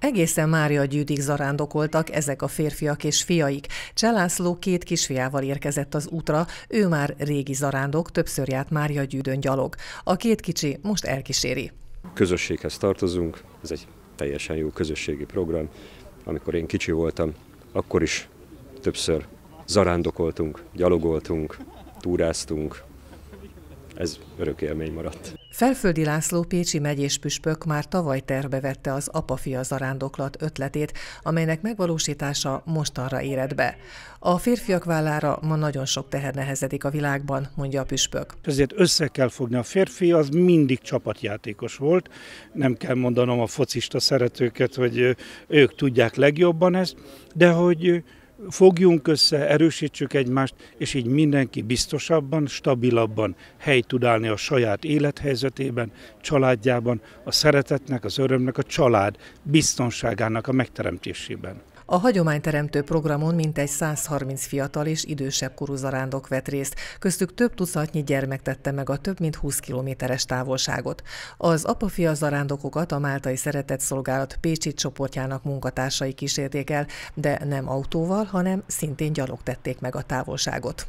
Egészen Mária Gyűdig zarándokoltak ezek a férfiak és fiaik. Cselászló két kisfiával érkezett az útra, ő már régi zarándok, többször járt Mária Gyűdön gyalog. A két kicsi most elkíséri. Közösséghez tartozunk, ez egy teljesen jó közösségi program. Amikor én kicsi voltam, akkor is többször zarándokoltunk, gyalogoltunk, túráztunk, ez örök élmény maradt. Felföldi László Pécsi megyés püspök már tavaly terbe vette az apafia zarándoklat ötletét, amelynek megvalósítása mostanra éred be. A férfiak vállára ma nagyon sok teher nehezedik a világban, mondja a püspök. Ezért össze kell fogni a férfi, az mindig csapatjátékos volt. Nem kell mondanom a focista szeretőket, hogy ők tudják legjobban ezt, de hogy fogjunk össze, erősítsük egymást, és így mindenki biztosabban, stabilabban helyt tud állni a saját élethelyzetében, családjában, a szeretetnek, az örömnek, a család biztonságának a megteremtésében. A hagyományteremtő programon mintegy 130 fiatal és idősebb korú zarándok vett részt, köztük több tucatnyi gyermek tette meg a több mint 20 kilométeres távolságot. Az apafia zarándokokat a Máltai Szeretett Szolgálat Pécsi csoportjának munkatársai kísérték el, de nem autóval, hanem szintén gyalog tették meg a távolságot.